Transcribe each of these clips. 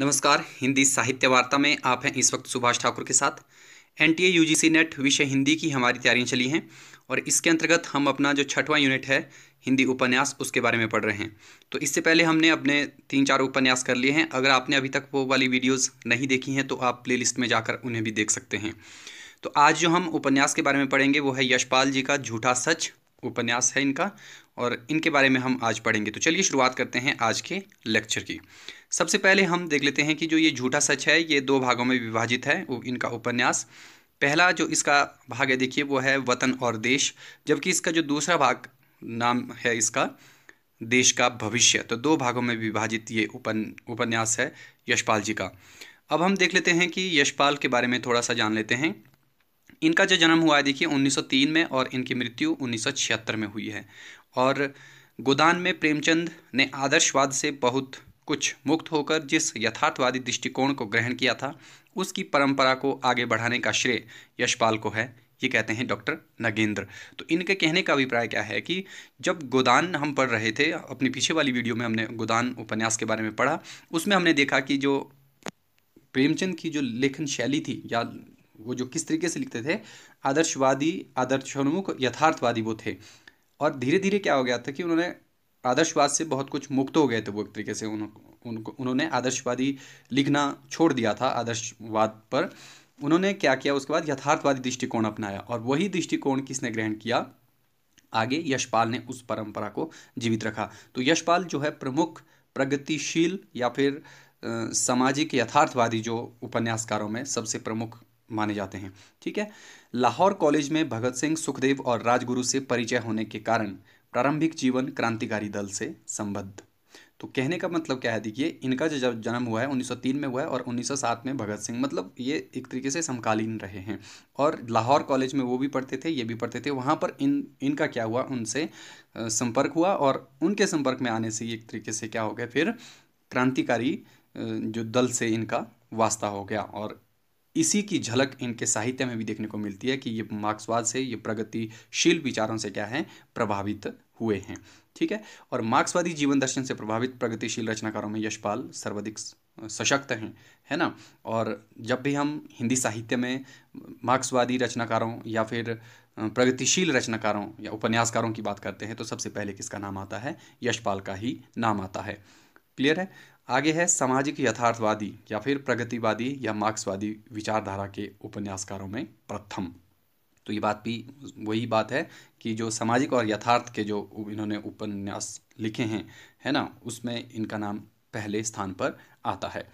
नमस्कार हिंदी साहित्य वार्ता में आप हैं इस वक्त सुभाष ठाकुर के साथ N T A U G C net विषय हिंदी की हमारी तैयारियाँ चली हैं और इसके अंतर्गत हम अपना जो छठवां यूनिट है हिंदी उपन्यास उसके बारे में पढ़ रहे हैं तो इससे पहले हमने अपने तीन चार उपन्यास कर लिए हैं अगर आपने अभी तक वो वाली वीडियोज़ नहीं देखी हैं तो आप प्ले में जाकर उन्हें भी देख सकते हैं तो आज जो हम उपन्यास के बारे में पढ़ेंगे वो है यशपाल जी का झूठा सच उपन्यास है इनका और इनके बारे में हम आज पढ़ेंगे तो चलिए शुरुआत करते हैं आज के लेक्चर की सबसे पहले हम देख लेते हैं कि जो ये झूठा सच है ये दो भागों में विभाजित है इनका उपन्यास पहला जो इसका भाग है देखिए वो है वतन और देश जबकि इसका जो दूसरा भाग नाम है इसका देश का भविष्य तो दो भागों में विभाजित ये उपन उपन्यास है यशपाल जी का अब हम देख लेते हैं कि यशपाल के बारे में थोड़ा सा जान लेते हैं इनका जो जन्म हुआ है देखिए 1903 में और इनकी मृत्यु 1976 में हुई है और गोदान में प्रेमचंद ने आदर्शवाद से बहुत कुछ मुक्त होकर जिस यथार्थवादी दृष्टिकोण को ग्रहण किया था उसकी परंपरा को आगे बढ़ाने का श्रेय यशपाल को है ये कहते हैं डॉक्टर नगेंद्र तो इनके कहने का अभिप्राय क्या है कि जब गोदान हम पढ़ रहे थे अपनी पीछे वाली वीडियो में हमने गोदान उपन्यास के बारे में पढ़ा उसमें हमने देखा कि जो प्रेमचंद की जो लेखन शैली थी या वो जो किस तरीके से लिखते थे आदर्शवादी आदर्शोन्मुख यथार्थवादी वो थे और धीरे धीरे क्या हो गया था कि उन्होंने आदर्शवाद से बहुत कुछ मुक्त हो गए थे वो एक तरीके से उन, उनको उन्होंने आदर्शवादी लिखना छोड़ दिया था आदर्शवाद पर उन्होंने क्या किया उसके बाद यथार्थवादी दृष्टिकोण अपनाया और वही दृष्टिकोण किसने ग्रहण किया आगे यशपाल ने उस परंपरा को जीवित रखा तो यशपाल जो है प्रमुख प्रगतिशील या फिर सामाजिक यथार्थवादी जो उपन्यासकारों में सबसे प्रमुख माने जाते हैं ठीक है लाहौर कॉलेज में भगत सिंह सुखदेव और राजगुरु से परिचय होने के कारण प्रारंभिक जीवन क्रांतिकारी दल से संबद्ध तो कहने का मतलब क्या है देखिए इनका जो जन्म हुआ है 1903 में हुआ है और 1907 में भगत सिंह मतलब ये एक तरीके से समकालीन रहे हैं और लाहौर कॉलेज में वो भी पढ़ते थे ये भी पढ़ते थे वहाँ पर इन इनका क्या हुआ उनसे संपर्क हुआ और उनके संपर्क में आने से एक तरीके से क्या हो गया फिर क्रांतिकारी जो दल से इनका वास्ता हो गया और इसी की झलक इनके साहित्य में भी देखने को मिलती है कि ये मार्क्सवाद से ये प्रगतिशील विचारों से क्या है प्रभावित हुए हैं ठीक है और मार्क्सवादी जीवन दर्शन से प्रभावित प्रगतिशील रचनाकारों में यशपाल सर्वाधिक सशक्त हैं है ना और जब भी हम हिंदी साहित्य में मार्क्सवादी रचनाकारों या फिर प्रगतिशील रचनाकारों या उपन्यासकारों की बात करते हैं तो सबसे पहले किसका नाम आता है यशपाल का ही नाम आता है क्लियर है आगे है सामाजिक यथार्थवादी या फिर प्रगतिवादी या मार्क्सवादी विचारधारा के उपन्यासकारों में प्रथम तो ये बात भी वही बात है कि जो सामाजिक और यथार्थ के जो इन्होंने उपन्यास लिखे हैं है ना उसमें इनका नाम पहले स्थान पर आता है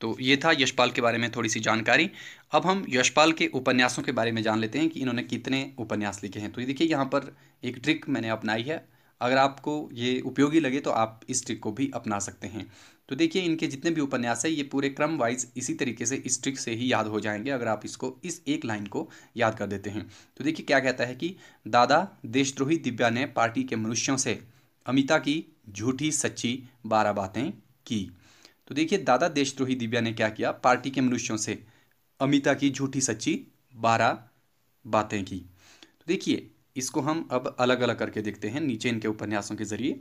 तो ये था यशपाल के बारे में थोड़ी सी जानकारी अब हम यशपाल के उपन्यासों के बारे में जान लेते हैं कि इन्होंने कितने उपन्यास लिखे हैं तो ये देखिए यहाँ पर एक ट्रिक मैंने अपनाई है अगर आपको ये उपयोगी लगे तो आप इस ट्रिक को भी अपना सकते हैं तो देखिए इनके जितने भी उपन्यास है ये पूरे क्रम वाइज इसी तरीके से इस ट्रिक से ही याद हो जाएंगे अगर आप इसको इस एक लाइन को याद कर देते हैं तो देखिए क्या कहता है कि दादा देशद्रोही दिव्या ने पार्टी के मनुष्यों से अमिता की झूठी सच्ची बारह बातें की तो देखिए दादा देशद्रोही दिव्या ने क्या किया पार्टी के मनुष्यों से अमिता की झूठी सच्ची बारह बातें की तो देखिए इसको हम अब अलग अलग करके देखते हैं नीचे इनके उपन्यासों के जरिए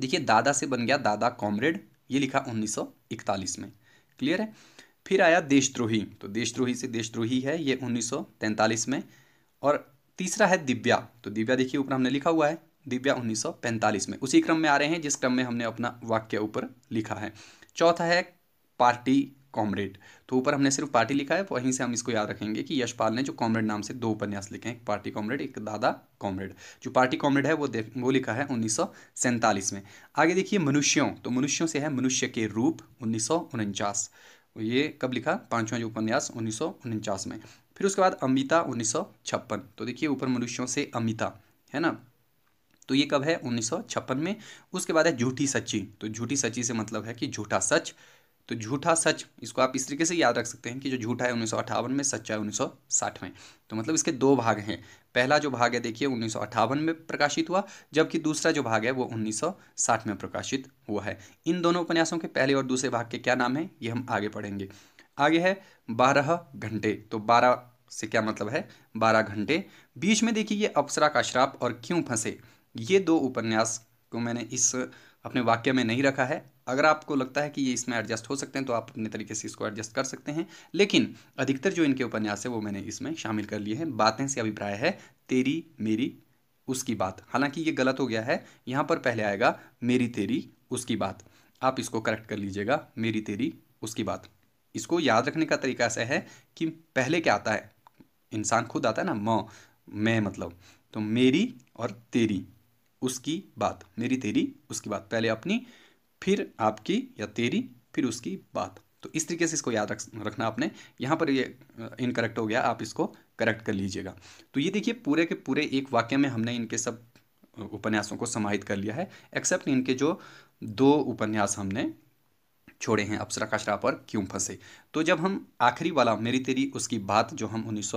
देखिए दादा से बन गया दादा कॉमरेड ये लिखा 1941 में क्लियर है फिर आया देशद्रोही तो देशद्रोही से देशद्रोही है ये 1943 में और तीसरा है दिव्या तो दिव्या देखिए ऊपर हमने लिखा हुआ है दिव्या 1945 में उसी क्रम में आ रहे हैं जिस क्रम में हमने अपना वाक्य ऊपर लिखा है चौथा है पार्टी कॉमरेड तो ऊपर हमने सिर्फ पार्टी लिखा है वहीं से हम इसको याद रखेंगे कि यशपाल ने जो कॉमरेड नाम से दो उपन्यास लिखे हैं एक पार्टी कॉमरेड एक दादा कॉमरेड जो पार्टी कॉमरेड है वो वो लिखा है उन्नीस में आगे देखिए मनुष्यों तो मनुष्यों से है मनुष्य के रूप उन्नीस ये कब लिखा पांचवा जो उपन्यास उन्नीस में फिर उसके बाद अमिता उन्नीस तो देखिए ऊपर मनुष्यों से अमिता है ना तो ये कब है उन्नीस में उसके बाद है झूठी सच्ची तो झूठी सच्ची से मतलब है कि झूठा सच तो झूठा सच इसको आप इस तरीके से याद रख सकते हैं कि जो झूठा है उन्नीस में सच्चा है उन्नीस में तो मतलब इसके दो भाग हैं पहला जो भाग है देखिए उन्नीस में प्रकाशित हुआ जबकि दूसरा जो भाग है वो 1960 में प्रकाशित हुआ है इन दोनों उपन्यासों के पहले और दूसरे भाग के क्या नाम है ये हम आगे पढ़ेंगे आगे है बारह घंटे तो बारह से क्या मतलब है बारह घंटे बीच में देखिए ये अप्सरा का श्राप और क्यों फंसे ये दो उपन्यास को मैंने इस अपने वाक्य में नहीं रखा है अगर आपको लगता है कि ये इसमें एडजस्ट हो सकते हैं तो आप अपने तरीके से इसको एडजस्ट कर सकते हैं लेकिन अधिकतर जो इनके उपन्यास है वो मैंने इसमें शामिल कर लिए हैं बातें से अभिप्राय है तेरी मेरी उसकी बात हालांकि ये गलत हो गया है यहाँ पर पहले आएगा मेरी तेरी उसकी बात आप इसको करेक्ट कर लीजिएगा मेरी तेरी उसकी बात इसको याद रखने का तरीका ऐसा है कि पहले क्या आता है इंसान खुद आता है ना म मैं मतलब तो मेरी और तेरी उसकी बात मेरी तेरी उसकी बात पहले अपनी फिर आपकी या तेरी फिर उसकी बात तो इस तरीके से इसको याद रख रखना आपने यहाँ पर ये इनकरेक्ट हो गया आप इसको करेक्ट कर लीजिएगा तो ये देखिए पूरे के पूरे एक वाक्य में हमने इनके सब उपन्यासों को समाहित कर लिया है एक्सेप्ट इनके जो दो उपन्यास हमने छोड़े हैं अप्सरा काशरा पर क्यों फंसे तो जब हम आखिरी वाला मेरी तेरी उसकी बात जो हम उन्नीस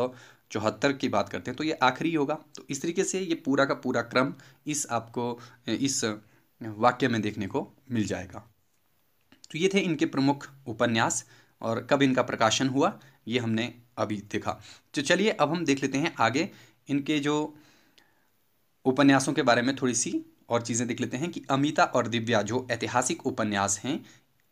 चौहत्तर की बात करते हैं तो ये आखिरी होगा तो इस तरीके से ये पूरा का पूरा क्रम इस आपको इस वाक्य में देखने को मिल जाएगा तो ये थे इनके प्रमुख उपन्यास और कब इनका प्रकाशन हुआ ये हमने अभी देखा तो चलिए अब हम देख लेते हैं आगे इनके जो उपन्यासों के बारे में थोड़ी सी और चीज़ें देख लेते हैं कि अमिता और दिव्या जो ऐतिहासिक उपन्यास हैं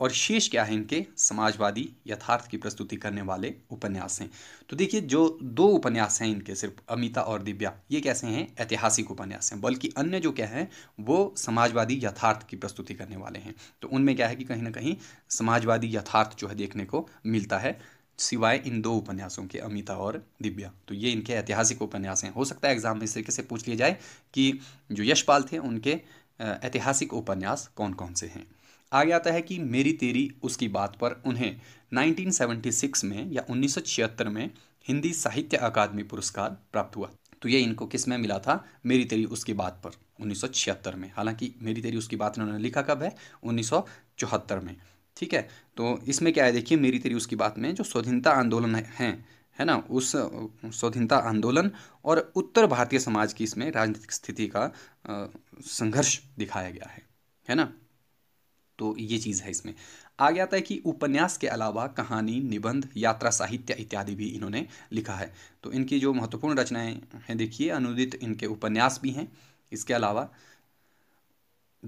और शेष क्या है इनके समाजवादी यथार्थ की प्रस्तुति करने वाले उपन्यास हैं तो देखिए जो दो उपन्यास हैं इनके सिर्फ अमिता और दिव्या ये कैसे हैं ऐतिहासिक उपन्यास हैं बल्कि अन्य जो क्या हैं वो समाजवादी यथार्थ की प्रस्तुति करने वाले हैं तो उनमें क्या है कि कहीं ना कहीं समाजवादी यथार्थ जो है देखने को मिलता है सिवाय इन दो उपन्यासों के अमिता और दिव्या तो ये इनके ऐतिहासिक उपन्यास हैं हो सकता है एग्जाम में इस तरीके से पूछ लिया जाए कि जो यशपाल थे उनके ऐतिहासिक उपन्यास कौन कौन से हैं आ जाता है कि मेरी तेरी उसकी बात पर उन्हें 1976 में या 1976 में हिंदी साहित्य अकादमी पुरस्कार प्राप्त हुआ तो ये इनको किस में मिला था मेरी तेरी उसकी बात पर 1976 में हालांकि मेरी तेरी उसकी बात इन्होंने लिखा कब है उन्नीस में ठीक है तो इसमें क्या है देखिए मेरी तेरी उसकी बात में जो स्वाधीनता आंदोलन है है ना उस स्वाधीनता आंदोलन और उत्तर भारतीय समाज की इसमें राजनीतिक स्थिति का संघर्ष दिखाया गया है है ना तो ये चीज़ है इसमें आगे आता है कि उपन्यास के अलावा कहानी निबंध यात्रा साहित्य इत्यादि भी इन्होंने लिखा है तो इनकी जो महत्वपूर्ण रचनाएं हैं देखिए अनुदित इनके उपन्यास भी हैं इसके अलावा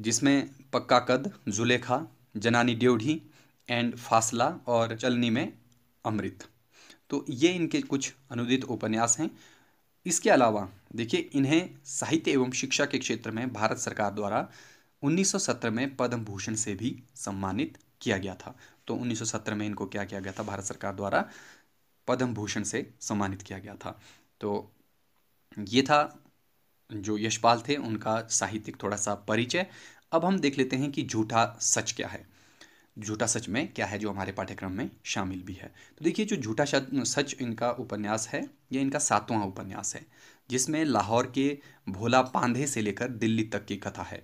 जिसमें पक्का कद जुलेखा जनानी ड्योढ़ी एंड फासला और चलनी में अमृत तो ये इनके कुछ अनुदित उपन्यास हैं इसके अलावा देखिए इन्हें साहित्य एवं शिक्षा के क्षेत्र में भारत सरकार द्वारा 1917 में पद्म भूषण से भी सम्मानित किया गया था तो 1917 में इनको क्या किया गया था भारत सरकार द्वारा पद्म भूषण से सम्मानित किया गया था तो ये था जो यशपाल थे उनका साहित्यिक थोड़ा सा परिचय अब हम देख लेते हैं कि झूठा सच क्या है झूठा सच में क्या है जो हमारे पाठ्यक्रम में शामिल भी है तो देखिए जो झूठा सच इनका उपन्यास है ये इनका सातवां उपन्यास है जिसमें लाहौर के भोला पांधे से लेकर दिल्ली तक की कथा है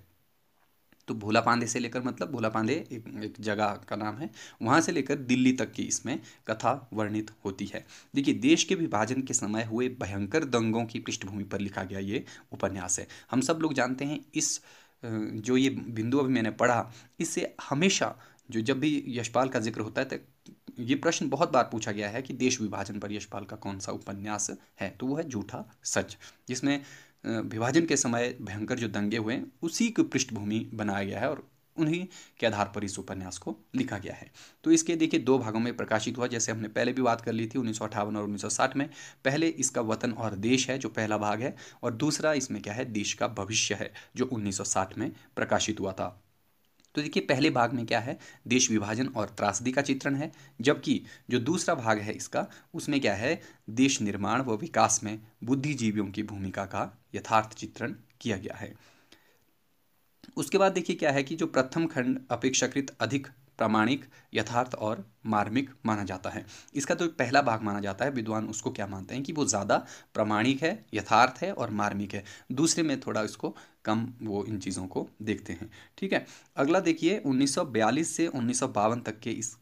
तो भोला पांडे से लेकर मतलब भोला पांडे एक, एक जगह का नाम है वहाँ से लेकर दिल्ली तक की इसमें कथा वर्णित होती है देखिए देश के विभाजन के समय हुए भयंकर दंगों की पृष्ठभूमि पर लिखा गया ये उपन्यास है हम सब लोग जानते हैं इस जो ये बिंदु अभी मैंने पढ़ा इससे हमेशा जो जब भी यशपाल का जिक्र होता है तो ये प्रश्न बहुत बार पूछा गया है कि देश विभाजन पर यशपाल का कौन सा उपन्यास है तो वो है झूठा सच जिसमें विभाजन के समय भयंकर जो दंगे हुए उसी की पृष्ठभूमि बनाया गया है और उन्हीं के आधार पर इस उपन्यास को लिखा गया है तो इसके देखिए दो भागों में प्रकाशित हुआ जैसे हमने पहले भी बात कर ली थी उन्नीस और उन्नीस में पहले इसका वतन और देश है जो पहला भाग है और दूसरा इसमें क्या है देश का भविष्य है जो उन्नीस में प्रकाशित हुआ था तो देखिए पहले भाग में क्या है देश विभाजन और त्रासदी का चित्रण है जबकि जो दूसरा भाग है इसका उसमें क्या है देश निर्माण व विकास में बुद्धिजीवियों की भूमिका का यथार्थ चित्रण किया गया है उसके बाद देखिए क्या है कि जो प्रथम खंड अपेक्षाकृत अधिक प्रामाणिक यथार्थ और मार्मिक माना जाता है इसका जो तो पहला भाग माना जाता है विद्वान उसको क्या मानते हैं कि वो ज़्यादा प्रामाणिक है यथार्थ है और मार्मिक है दूसरे में थोड़ा इसको कम वो इन चीज़ों को देखते हैं ठीक है अगला देखिए 1942 से उन्नीस तक के इस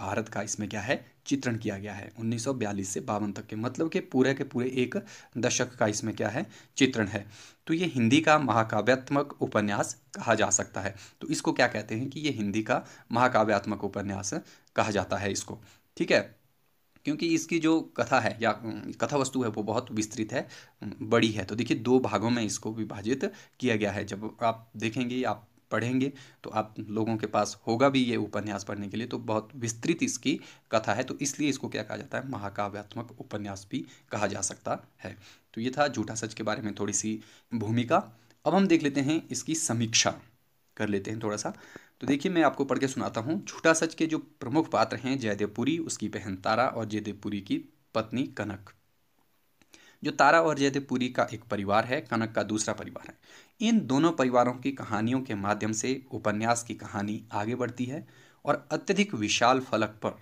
भारत का इसमें क्या है चित्रण किया गया है 1942 से बावन तक के मतलब के पूरे के पूरे एक दशक का इसमें क्या है चित्रण है तो ये हिंदी का महाकाव्यात्मक उपन्यास कहा जा सकता है तो इसको क्या कहते हैं कि ये हिंदी का महाकाव्यात्मक उपन्यास कहा जाता है इसको ठीक है क्योंकि इसकी जो कथा है या कथा वस्तु है वो बहुत विस्तृत है बड़ी है तो देखिए दो भागों में इसको विभाजित किया गया है जब आप देखेंगे आप पढ़ेंगे तो आप लोगों के पास होगा भी ये उपन्यास पढ़ने के लिए तो बहुत विस्तृत इसकी कथा है तो इसलिए इसको क्या कहा जाता है महाकाव्यात्मक उपन्यास भी कहा जा सकता है तो ये था झूठा सच के बारे में थोड़ी सी भूमिका अब हम देख लेते हैं इसकी समीक्षा कर लेते हैं थोड़ा सा तो देखिए मैं आपको पढ़ के सुनाता हूँ झूठा सच के जो प्रमुख पात्र हैं जयदेवपुरी उसकी बहन तारा और जयदेवपुरी की पत्नी कनक जो तारा और जयदेवपुरी का एक परिवार है कनक का दूसरा परिवार है इन दोनों परिवारों की कहानियों के माध्यम से उपन्यास की कहानी आगे बढ़ती है और अत्यधिक विशाल फलक पर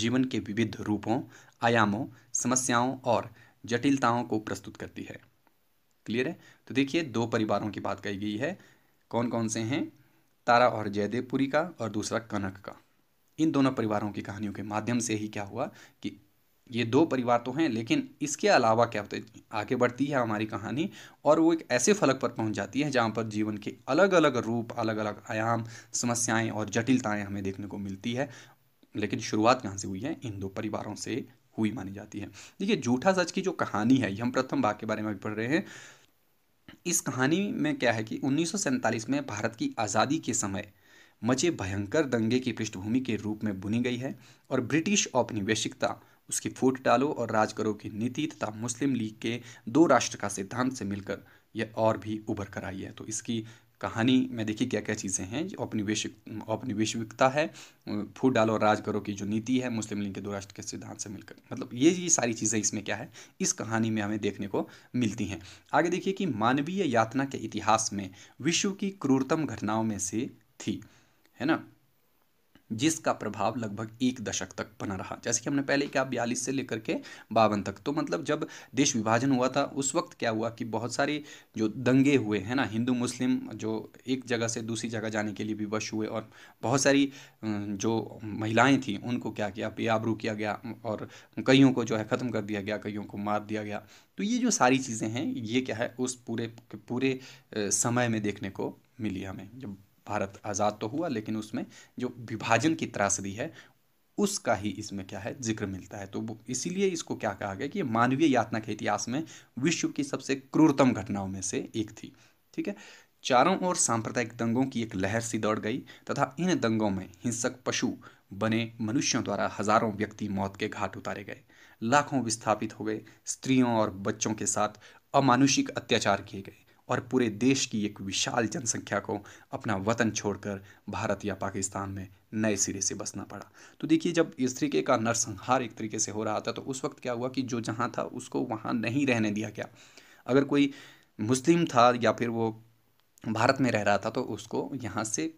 जीवन के विविध रूपों आयामों समस्याओं और जटिलताओं को प्रस्तुत करती है क्लियर है तो देखिए दो परिवारों की बात कही गई है कौन कौन से हैं तारा और जयदेवपुरी का और दूसरा कनक का इन दोनों परिवारों की कहानियों के माध्यम से ही क्या हुआ कि ये दो परिवार तो हैं लेकिन इसके अलावा क्या होता है आगे बढ़ती है हमारी कहानी और वो एक ऐसे फलक पर पहुंच जाती है जहां पर जीवन के अलग अलग रूप अलग अलग आयाम समस्याएं और जटिलताएं हमें देखने को मिलती है लेकिन शुरुआत कहाँ से हुई है इन दो परिवारों से हुई मानी जाती है देखिए झूठा सच की जो कहानी है ये हम प्रथम भाग के बारे में पढ़ रहे हैं इस कहानी में क्या है कि उन्नीस में भारत की आज़ादी के समय मचे भयंकर दंगे की पृष्ठभूमि के रूप में बुनी गई है और ब्रिटिश औपनिवेशिकता उसकी फूट डालो और राज करो की नीति तथा मुस्लिम लीग के दो राष्ट्र का सिद्धांत से मिलकर यह और भी उभर कर आई है तो इसकी कहानी में देखिए क्या क्या चीज़ें हैं औपनिवेशिक औपनिवेशिकता है फूट डालो राज करो की जो नीति है मुस्लिम लीग के दो राष्ट्र के सिद्धांत से मिलकर मतलब ये ये सारी चीज़ें इसमें क्या है इस कहानी में हमें देखने को मिलती हैं आगे देखिए कि मानवीय यातना के इतिहास में विश्व की क्रूरतम घटनाओं में से थी है ना जिसका प्रभाव लगभग एक दशक तक बना रहा जैसे कि हमने पहले क्या बयालीस से लेकर के बावन तक तो मतलब जब देश विभाजन हुआ था उस वक्त क्या हुआ कि बहुत सारे जो दंगे हुए हैं ना हिंदू मुस्लिम जो एक जगह से दूसरी जगह जाने के लिए विवश हुए और बहुत सारी जो महिलाएँ थीं उनको क्या किया बेआबरू किया गया और कईयों को जो है ख़त्म कर दिया गया कईयों को मार दिया गया तो ये जो सारी चीज़ें हैं ये क्या है उस पूरे पूरे समय में देखने को मिली हमें जब भारत आज़ाद तो हुआ लेकिन उसमें जो विभाजन की त्रासदी है उसका ही इसमें क्या है जिक्र मिलता है तो इसीलिए इसको क्या कहा गया कि मानवीय यातना के इतिहास में विश्व की सबसे क्रूरतम घटनाओं में से एक थी ठीक है चारों ओर सांप्रदायिक दंगों की एक लहर सी दौड़ गई तथा इन दंगों में हिंसक पशु बने मनुष्यों द्वारा हजारों व्यक्ति मौत के घाट उतारे गए लाखों विस्थापित हो गए स्त्रियों और बच्चों के साथ अमानुषिक अत्याचार किए गए और पूरे देश की एक विशाल जनसंख्या को अपना वतन छोड़कर भारत या पाकिस्तान में नए सिरे से बसना पड़ा तो देखिए जब इस तरीके का नरसंहार एक तरीके से हो रहा था तो उस वक्त क्या हुआ कि जो जहाँ था उसको वहाँ नहीं रहने दिया गया अगर कोई मुस्लिम था या फिर वो भारत में रह रहा था तो उसको यहाँ से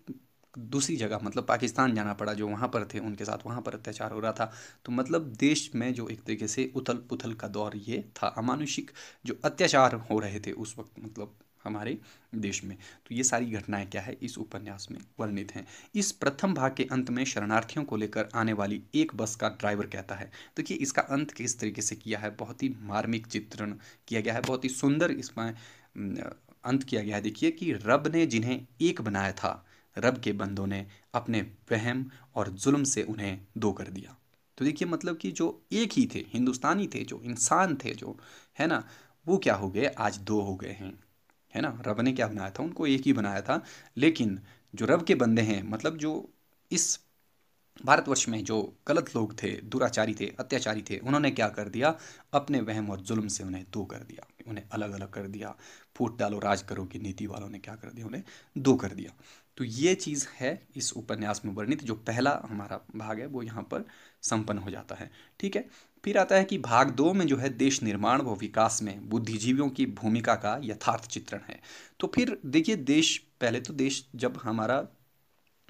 दूसरी जगह मतलब पाकिस्तान जाना पड़ा जो वहाँ पर थे उनके साथ वहाँ पर अत्याचार हो रहा था तो मतलब देश में जो एक तरीके से उथल पुथल का दौर ये था अमानुषिक जो अत्याचार हो रहे थे उस वक्त मतलब हमारे देश में तो ये सारी घटनाएं क्या है इस उपन्यास में वर्णित हैं इस प्रथम भाग के अंत में शरणार्थियों को लेकर आने वाली एक बस का ड्राइवर कहता है देखिए तो इसका अंत किस तरीके से किया है बहुत ही मार्मिक चित्रण किया गया है बहुत ही सुंदर इसमें अंत किया गया है देखिए कि रब ने जिन्हें एक बनाया था रब के बंदों ने अपने वहम और जुल्म से उन्हें दो कर दिया तो देखिए मतलब कि जो एक ही थे हिंदुस्तानी थे जो इंसान थे जो है ना वो क्या हो गए आज दो हो गए हैं है ना रब ने क्या बनाया था उनको एक ही बनाया था लेकिन जो रब के बंदे हैं मतलब जो इस भारतवर्ष में जो गलत लोग थे दुराचारी थे अत्याचारी थे उन्होंने क्या कर दिया अपने वहम और जुल्म से उन्हें दो कर दिया उन्हें अलग अलग कर दिया फूट डालो राज करो की नीति वालों ने क्या कर दिया उन्हें दो कर दिया तो ये चीज़ है इस उपन्यास में वर्णित जो पहला हमारा भाग है वो यहाँ पर संपन्न हो जाता है ठीक है फिर आता है कि भाग दो में जो है देश निर्माण व विकास में बुद्धिजीवियों की भूमिका का यथार्थ चित्रण है तो फिर देखिए देश पहले तो देश जब हमारा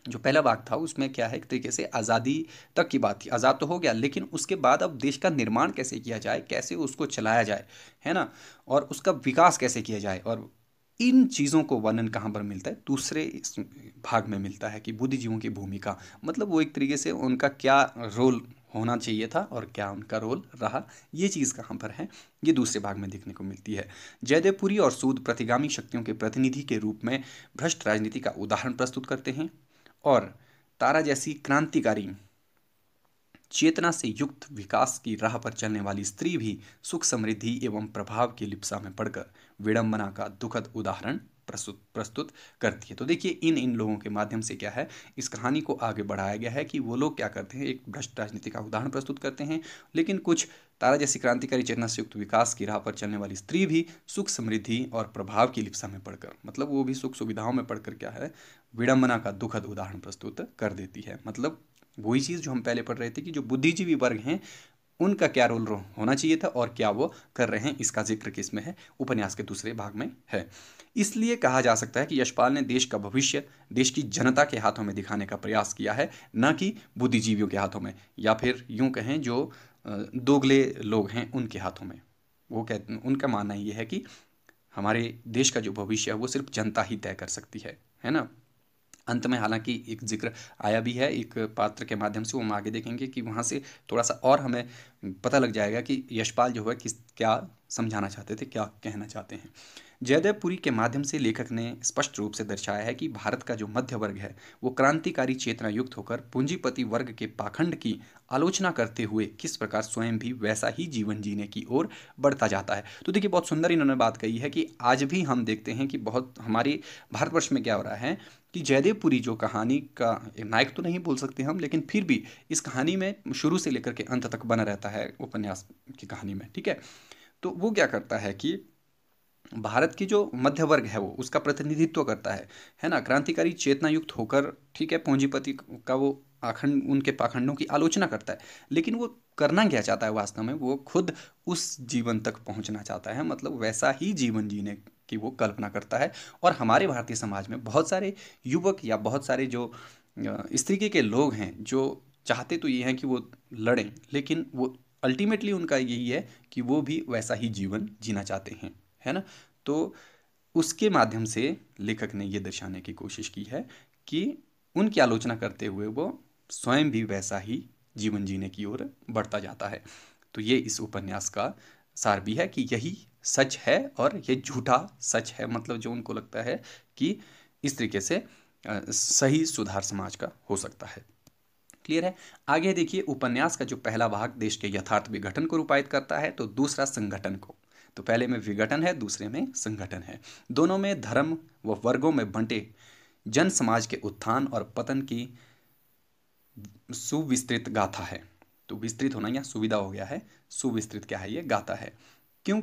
जो पहला भाग था उसमें क्या है एक तरीके से आज़ादी तक की बात थी आज़ाद तो हो गया लेकिन उसके बाद अब देश का निर्माण कैसे किया जाए कैसे उसको चलाया जाए है ना और उसका विकास कैसे किया जाए और इन चीज़ों को वर्णन कहाँ पर मिलता है दूसरे भाग में मिलता है कि बुद्धिजीवों की भूमिका मतलब वो एक तरीके से उनका क्या रोल होना चाहिए था और क्या उनका रोल रहा ये चीज़ कहाँ पर है ये दूसरे भाग में देखने को मिलती है जयदेवपुरी और सूद प्रतिगामी शक्तियों के प्रतिनिधि के रूप में भ्रष्ट राजनीति का उदाहरण प्रस्तुत करते हैं और तारा जैसी क्रांतिकारी चेतना से युक्त विकास की राह पर चलने वाली स्त्री भी सुख समृद्धि एवं प्रभाव की लिप्सा में पड़कर विडंबना का दुखद उदाहरण प्रस्तुत प्रस्तुत करती है तो देखिए इन इन लोगों के माध्यम से क्या है इस कहानी को आगे बढ़ाया गया है कि वो लोग क्या करते हैं एक भ्रष्ट राजनीति का उदाहरण प्रस्तुत करते हैं लेकिन कुछ तारा जैसी क्रांतिकारी चेतना से युक्त विकास की राह पर चलने वाली स्त्री भी सुख समृद्धि और प्रभाव की लिप्सा में पढ़कर मतलब वो भी सुख सुविधाओं में पढ़कर क्या है विड़ंबना का दुखद उदाहरण प्रस्तुत कर देती है मतलब वही चीज़ जो हम पहले पढ़ रहे थे कि जो बुद्धिजीवी वर्ग हैं उनका क्या रोल होना चाहिए था और क्या वो कर रहे हैं इसका जिक्र किस में है उपन्यास के दूसरे भाग में है इसलिए कहा जा सकता है कि यशपाल ने देश का भविष्य देश की जनता के हाथों में दिखाने का प्रयास किया है न कि बुद्धिजीवियों के हाथों में या फिर यूं कहें जो दोगले लोग हैं उनके हाथों में वो कह उनका मानना ये है कि हमारे देश का जो भविष्य है वो सिर्फ जनता ही तय कर सकती है है ना अंत में हालांकि एक जिक्र आया भी है एक पात्र के माध्यम से वो हम आगे देखेंगे कि वहाँ से थोड़ा सा और हमें पता लग जाएगा कि यशपाल जो है किस क्या समझाना चाहते थे क्या कहना चाहते हैं जयदेवपुरी के माध्यम से लेखक ने स्पष्ट रूप से दर्शाया है कि भारत का जो मध्य वर्ग है वो क्रांतिकारी चेतना युक्त होकर पूंजीपति वर्ग के पाखंड की आलोचना करते हुए किस प्रकार स्वयं भी वैसा ही जीवन जीने की ओर बढ़ता जाता है तो देखिए बहुत सुंदर इन्होंने बात कही है कि आज भी हम देखते हैं कि बहुत हमारे भारतवर्ष में क्या हो रहा है कि जयदेवपुरी जो कहानी का नायक तो नहीं बोल सकते हम लेकिन फिर भी इस कहानी में शुरू से लेकर के अंत तक बना रहता है उपन्यास की कहानी में ठीक है तो वो क्या करता है कि भारत की जो मध्य वर्ग है वो उसका प्रतिनिधित्व करता है है ना क्रांतिकारी चेतना युक्त होकर ठीक है पूंजीपति का वो आखंड उनके पाखंडों की आलोचना करता है लेकिन वो करना क्या चाहता है वास्तव में वो खुद उस जीवन तक पहुंचना चाहता है मतलब वैसा ही जीवन जीने की वो कल्पना करता है और हमारे भारतीय समाज में बहुत सारे युवक या बहुत सारे जो स्त्री के लोग हैं जो चाहते तो ये हैं कि वो लड़ें लेकिन वो अल्टीमेटली उनका यही है कि वो भी वैसा ही जीवन जीना चाहते हैं है ना तो उसके माध्यम से लेखक ने ये दर्शाने की कोशिश की है कि उनकी आलोचना करते हुए वो स्वयं भी वैसा ही जीवन जीने की ओर बढ़ता जाता है तो ये इस उपन्यास का सार भी है कि यही सच है और ये झूठा सच है मतलब जो उनको लगता है कि इस तरीके से सही सुधार समाज का हो सकता है क्लियर है आगे देखिए उपन्यास का जो पहला भाग देश के यथार्थ विघटन को रूपायित करता है तो दूसरा संगठन को तो पहले में विघटन है दूसरे में संगठन है दोनों में धर्म व वर्गों में बंटे जन समाज के उत्थान और पतन की सुविस्तृत गाथा है तो विस्तृत होना यह सुविधा हो गया है सुविस्तृत क्या है ये गाथा है क्यों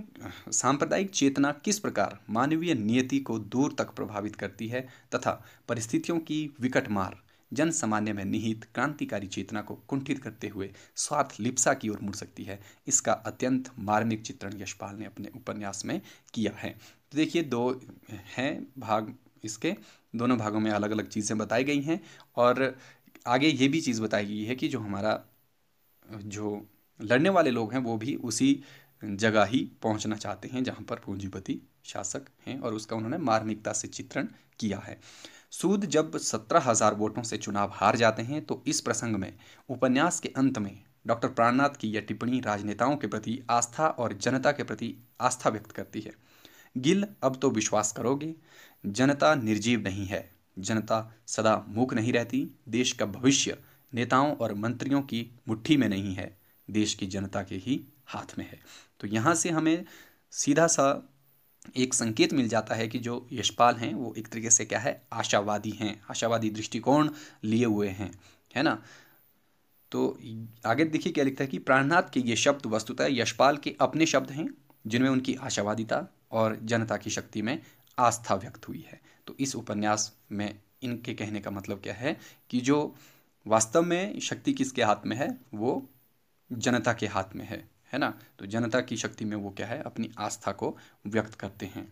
सांप्रदायिक चेतना किस प्रकार मानवीय नियति को दूर तक प्रभावित करती है तथा परिस्थितियों की विकट मार जन सामान्य में निहित क्रांतिकारी चेतना को कुंठित करते हुए स्वार्थ लिप्सा की ओर मुड़ सकती है इसका अत्यंत मार्मिक चित्रण यशपाल ने अपने उपन्यास में किया है तो देखिए दो हैं भाग इसके दोनों भागों में अलग अलग चीज़ें बताई गई हैं और आगे ये भी चीज़ बताई गई है कि जो हमारा जो लड़ने वाले लोग हैं वो भी उसी जगह ही पहुंचना चाहते हैं जहाँ पर पूंजीपति शासक हैं और उसका उन्होंने मार्मिकता से चित्रण किया है सूद जब सत्रह हजार वोटों से चुनाव हार जाते हैं तो इस प्रसंग में उपन्यास के अंत में डॉक्टर प्राणनाथ की यह टिप्पणी राजनेताओं के प्रति आस्था और जनता के प्रति आस्था व्यक्त करती है गिल अब तो विश्वास करोगे जनता निर्जीव नहीं है जनता सदा मूक नहीं रहती देश का भविष्य नेताओं और मंत्रियों की मुट्ठी में नहीं है देश की जनता के ही हाथ में है तो यहाँ से हमें सीधा सा एक संकेत मिल जाता है कि जो यशपाल हैं वो एक तरीके से क्या है आशावादी हैं आशावादी दृष्टिकोण लिए हुए हैं है ना तो आगे देखिए क्या लिखता है कि प्राणनाथ के ये शब्द वस्तुतः यशपाल के अपने शब्द हैं जिनमें उनकी आशावादिता और जनता की शक्ति में आस्था व्यक्त हुई है तो इस उपन्यास में इनके कहने का मतलब क्या है कि जो वास्तव में शक्ति किसके हाथ में है वो जनता के हाथ में है है ना तो जनता की शक्ति में वो क्या है अपनी आस्था को व्यक्त करते हैं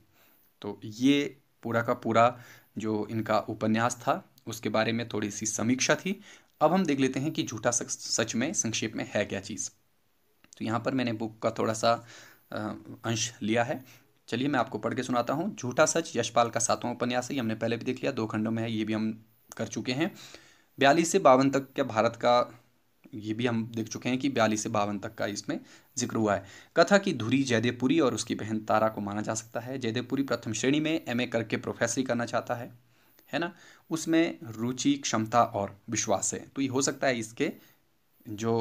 तो ये पूरा का पूरा जो इनका उपन्यास था उसके बारे में थोड़ी सी समीक्षा थी अब हम देख लेते हैं कि झूठा सच में संक्षेप में है क्या चीज़ तो यहाँ पर मैंने बुक का थोड़ा सा अंश लिया है चलिए मैं आपको पढ़ के सुनाता हूँ झूठा सच यशपाल का सातवां उपन्यास है हमने पहले भी देख लिया दो खंडों में है ये भी हम कर चुके हैं बयालीस से बावन तक क्या भारत का ये भी हम देख चुके हैं कि बयालीस से बावन तक का इसमें जिक्र हुआ है कथा की धुरी जयदेवपुरी और उसकी बहन तारा को माना जा सकता है जयदेवपुरी प्रथम श्रेणी में एम करके प्रोफेसरी करना चाहता है है ना उसमें रुचि क्षमता और विश्वास है तो ये हो सकता है इसके जो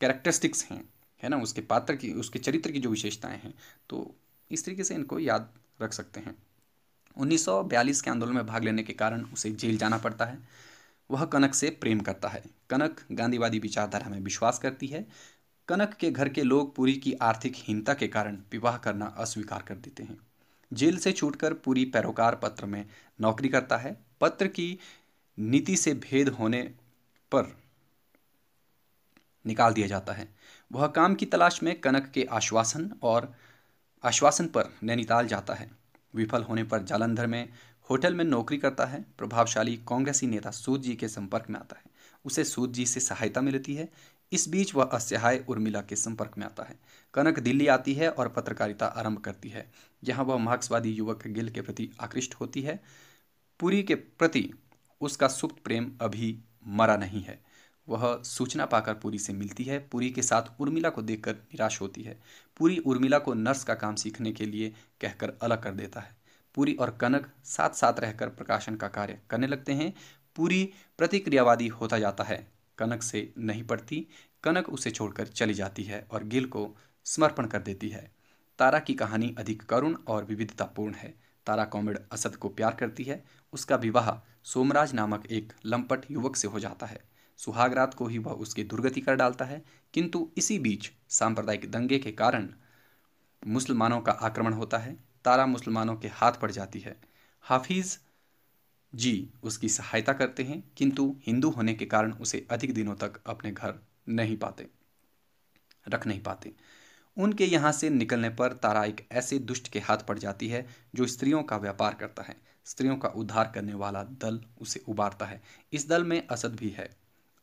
कैरेक्टरिस्टिक्स हैं है ना उसके पात्र की उसके चरित्र की जो विशेषताएं हैं तो इस तरीके से इनको याद रख सकते हैं 1942 के आंदोलन में भाग लेने के कारण उसे जेल जाना पड़ता है वह कनक से प्रेम करता है कनक गांधीवादी विचारधारा में विश्वास करती है कनक के घर के लोग पूरी की आर्थिक हीनता के कारण विवाह करना अस्वीकार कर देते हैं जेल से छूटकर पूरी पैरोकार पत्र में नौकरी करता है पत्र की नीति से भेद होने पर निकाल दिया जाता है वह काम की तलाश में कनक के आश्वासन और आश्वासन पर नैनीताल जाता है विफल होने पर जालंधर में होटल में नौकरी करता है प्रभावशाली कांग्रेसी नेता सूद जी के संपर्क में आता है उसे सूद जी से सहायता मिलती है इस बीच वह असहाय उर्मिला के संपर्क में आता है कनक दिल्ली आती है और पत्रकारिता आरंभ करती है यहाँ वह मार्क्सवादी युवक गिल के प्रति आकृष्ट होती है पुरी के प्रति उसका सुप्त प्रेम अभी मरा नहीं है वह सूचना पाकर पुरी से मिलती है पुरी के साथ उर्मिला को देखकर निराश होती है पुरी उर्मिला को नर्स का काम सीखने के लिए कहकर अलग कर देता है पूरी और कनक साथ साथ रहकर प्रकाशन का कार्य करने लगते हैं पूरी प्रतिक्रियावादी होता जाता है कनक से नहीं पड़ती कनक उसे छोड़कर चली जाती है और गिल को समर्पण कर देती है तारा की कहानी अधिक करुण और विविधतापूर्ण है तारा कॉमेड असद को प्यार करती है उसका विवाह सोमराज नामक एक लंपट युवक से हो जाता है सुहाग रात को ही वह उसकी दुर्गति कर डालता है किंतु इसी बीच सांप्रदायिक दंगे के कारण मुसलमानों का आक्रमण होता है तारा मुसलमानों के हाथ पड़ जाती है हाफिज़ जी उसकी सहायता करते हैं किंतु हिंदू होने के कारण उसे अधिक दिनों तक अपने घर नहीं पाते रख नहीं पाते उनके यहाँ से निकलने पर तारा एक ऐसे दुष्ट के हाथ पड़ जाती है जो स्त्रियों का व्यापार करता है स्त्रियों का उद्धार करने वाला दल उसे उबारता है इस दल में असद भी है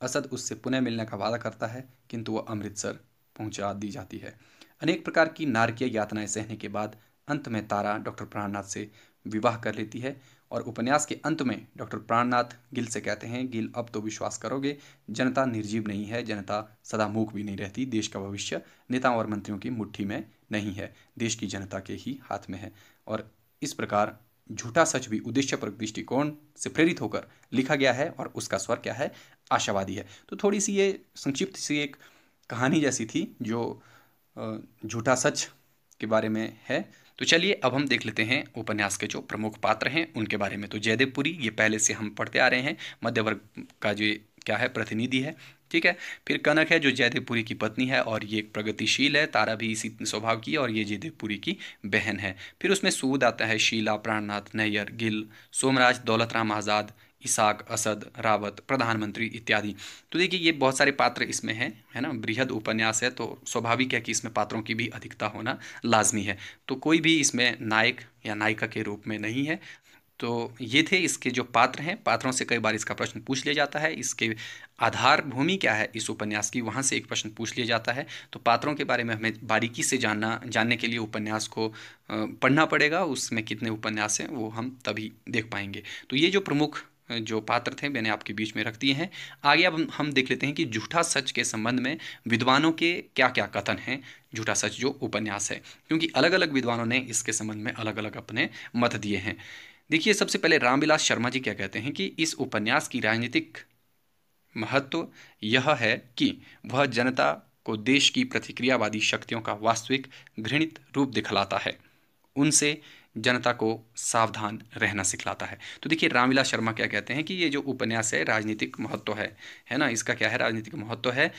असद उससे पुनः मिलने का वादा करता है किंतु वह अमृतसर पहुंचा दी जाती है अनेक प्रकार की नारकीय यातनाएं सहने के बाद अंत में तारा डॉक्टर प्राणनाथ से विवाह कर लेती है और उपन्यास के अंत में डॉक्टर प्राणनाथ गिल से कहते हैं गिल अब तो विश्वास करोगे जनता निर्जीव नहीं है जनता सदा मूक भी नहीं रहती देश का भविष्य नेताओं और मंत्रियों की मुट्ठी में नहीं है देश की जनता के ही हाथ में है और इस प्रकार झूठा सच भी उद्देश्य पर दृष्टिकोण से प्रेरित होकर लिखा गया है और उसका स्वर क्या है आशावादी है तो थोड़ी सी ये संक्षिप्त सी एक कहानी जैसी थी जो झूठा सच के बारे में है तो चलिए अब हम देख लेते हैं उपन्यास के जो प्रमुख पात्र हैं उनके बारे में तो जयदेवपुरी ये पहले से हम पढ़ते आ रहे हैं मध्य वर्ग का जो क्या है प्रतिनिधि है ठीक है फिर कनक है जो जयदेवपुरी की पत्नी है और ये प्रगतिशील है तारा भी इसी स्वभाव की और ये जयदेवपुरी की बहन है फिर उसमें सूद आता है शीला प्राणनाथ नैयर गिल सोमराज दौलतराम आज़ाद इसाक असद रावत प्रधानमंत्री इत्यादि तो देखिए ये बहुत सारे पात्र इसमें हैं है ना बृहद उपन्यास है तो स्वाभाविक है कि इसमें पात्रों की भी अधिकता होना लाजमी है तो कोई भी इसमें नायक या नायिका के रूप में नहीं है तो ये थे इसके जो पात्र हैं पात्रों से कई बार इसका प्रश्न पूछ लिया जाता है इसके आधार भूमि क्या है इस उपन्यास की वहाँ से एक प्रश्न पूछ लिया जाता है तो पात्रों के बारे में हमें बारीकी से जानना जानने के लिए उपन्यास को पढ़ना पड़ेगा उसमें कितने उपन्यास हैं वो हम तभी देख पाएंगे तो ये जो प्रमुख जो पात्र थे मैंने आपके बीच में रख दिए हैं आगे अब हम देख लेते हैं कि झूठा सच के संबंध में विद्वानों के क्या क्या कथन हैं झूठा सच जो उपन्यास है क्योंकि अलग अलग विद्वानों ने इसके संबंध में अलग अलग अपने मत दिए हैं देखिए सबसे पहले रामविलास शर्मा जी क्या कहते हैं कि इस उपन्यास की राजनीतिक महत्व यह है कि वह जनता को देश की प्रतिक्रियावादी शक्तियों का वास्तविक घृणित रूप दिखलाता है उनसे जनता को सावधान रहना सिखलाता है तो देखिए रामविलास शर्मा क्या कहते हैं कि ये जो उपन्यास है राजनीतिक महत्व है है ना इसका क्या है राजनीतिक महत्व है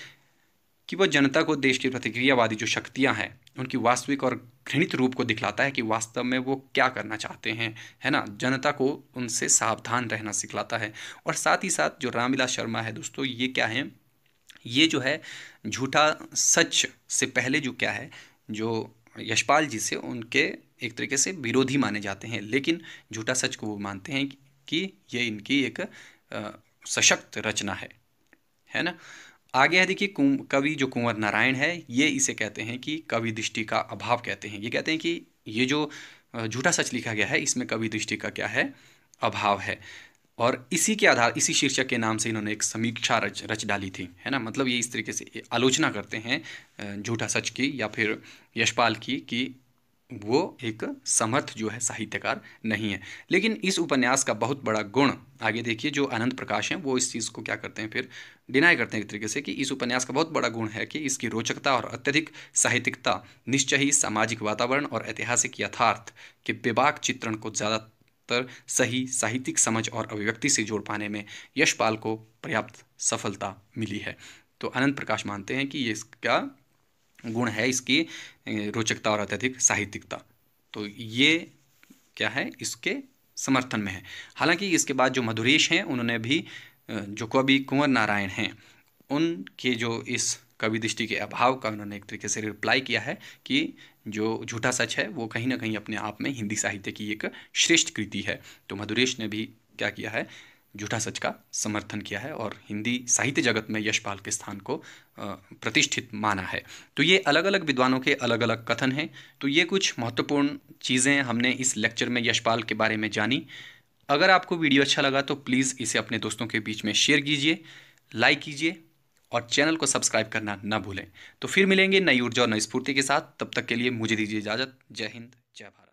कि वह जनता को देश की प्रतिक्रियावादी जो शक्तियां हैं उनकी वास्तविक और घृणित रूप को दिखलाता है कि वास्तव में वो क्या करना चाहते हैं है ना जनता को उनसे सावधान रहना सिखलाता है और साथ ही साथ जो रामविलास शर्मा है दोस्तों ये क्या है ये जो है झूठा सच से पहले जो क्या है जो यशपाल जी से उनके एक तरीके से विरोधी माने जाते हैं लेकिन झूठा सच को वो मानते हैं कि ये इनकी एक सशक्त रचना है है ना आगे है देखिए कवि जो कुंवर नारायण है ये इसे कहते हैं कि कवि दृष्टि का अभाव कहते हैं ये कहते हैं कि ये जो झूठा सच लिखा गया है इसमें कवि दृष्टि का क्या है अभाव है और इसी के आधार इसी शीर्षक के नाम से इन्होंने एक समीक्षा रच रच डाली थी है ना मतलब ये इस तरीके से आलोचना करते हैं झूठा सच की या फिर यशपाल की कि वो एक समर्थ जो है साहित्यकार नहीं है लेकिन इस उपन्यास का बहुत बड़ा गुण आगे देखिए जो आनंद प्रकाश हैं वो इस चीज़ को क्या करते हैं फिर डिनाई करते हैं एक तरीके से कि इस उपन्यास का बहुत बड़ा गुण है कि इसकी रोचकता और अत्यधिक साहित्यिकता निश्चय ही सामाजिक वातावरण और ऐतिहासिक यथार्थ के बेबाक चित्रण को ज़्यादातर सही साहित्यिक समझ और अभिव्यक्ति से जोड़ पाने में यशपाल को पर्याप्त सफलता मिली है तो आनंद प्रकाश मानते हैं कि ये इसका गुण है इसकी रोचकता और अत्यधिक साहित्यिकता तो ये क्या है इसके समर्थन में है हालांकि इसके बाद जो मधुरेश हैं उन्होंने भी जो कवि कुंवर नारायण हैं उनके जो इस कवि दृष्टि के अभाव का उन्होंने एक तरीके से रिप्लाई किया है कि जो झूठा सच है वो कहीं ना कहीं अपने आप में हिंदी साहित्य की एक श्रेष्ठ कृति है तो मधुरेश ने भी क्या किया है झूठा सच का समर्थन किया है और हिंदी साहित्य जगत में यशपाल के स्थान को प्रतिष्ठित माना है तो ये अलग अलग विद्वानों के अलग अलग कथन हैं तो ये कुछ महत्वपूर्ण चीज़ें हमने इस लेक्चर में यशपाल के बारे में जानी अगर आपको वीडियो अच्छा लगा तो प्लीज़ इसे अपने दोस्तों के बीच में शेयर कीजिए लाइक कीजिए और चैनल को सब्सक्राइब करना न भूलें तो फिर मिलेंगे नई ऊर्जा और नई स्फूर्ति के साथ तब तक के लिए मुझे दीजिए इजाज़त जय हिंद जय भारत